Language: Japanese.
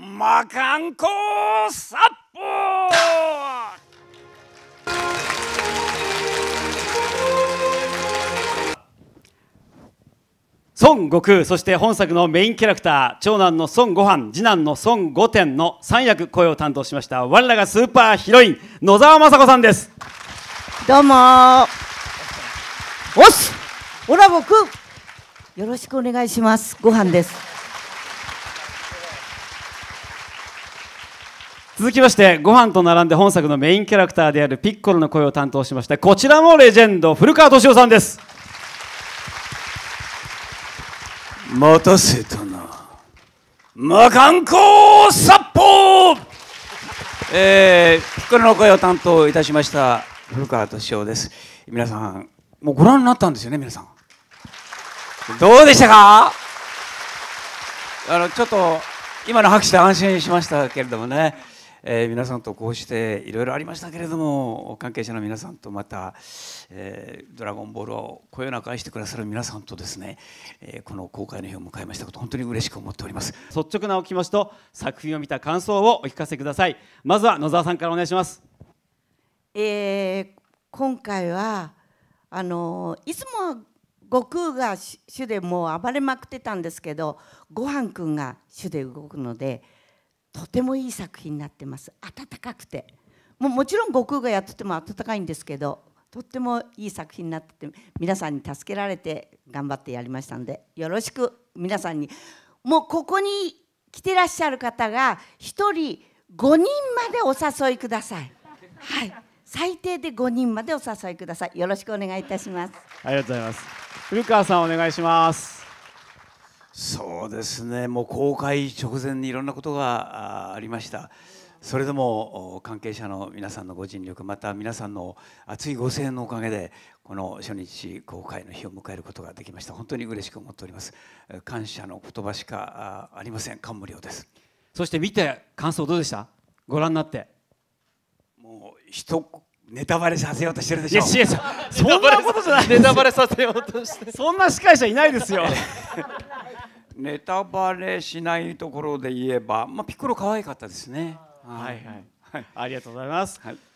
魔漢光殺法孫悟空そして本作のメインキャラクター長男の孫悟飯次男の孫悟天の三役声を担当しました我らがスーパーヒロイン野沢雅子さんですどうもおしオラボくよろしくお願いしますご飯です続きましてご飯と並んで本作のメインキャラクターであるピッコロの声を担当しましたこちらもレジェンド古川敏夫さんです待たせたな魔漢光殺法えー、ピッコロの声を担当いたしました古川敏夫です皆さんもうご覧になったんですよね皆さんどうでしたかあのちょっと今の拍手で安心しましたけれどもねえー、皆さんとこうしていろいろありましたけれども関係者の皆さんとまた、えー「ドラゴンボール」をこよなく愛してくださる皆さんとですね、えー、この公開の日を迎えましたこと本当に嬉しく思っております率直なお気持ちと作品を見た感想をお聞かせくださいまずは野沢さんからお願いします、えー、今回はあのいつも悟空が主でもう暴れまくってたんですけどご飯くんが主で動くので。とてもいい作品になってます暖かくてももちろん悟空がやってても暖かいんですけどとってもいい作品になってて皆さんに助けられて頑張ってやりましたんでよろしく皆さんにもうここに来てらっしゃる方が1人5人までお誘いください。はい最低で5人までお誘いください。よろしくお願いいたします。ありがとうございます。古川さんお願いします。そうですねもう公開直前にいろんなことがありましたそれでも関係者の皆さんのご尽力また皆さんの熱いご声援のおかげでこの初日公開の日を迎えることができました本当に嬉しく思っております感謝の言葉しかありません感無量ですそして見て感想どうでしたご覧になってもう一ネタバレさせようとしてるでしょいやそんなことじゃないネタバレさせようとしてそんな司会者いないですよ ネタバレしないところで言えば、まあ、ピッコロ可愛かったですね。はい、はい、はい、ありがとうございます。はい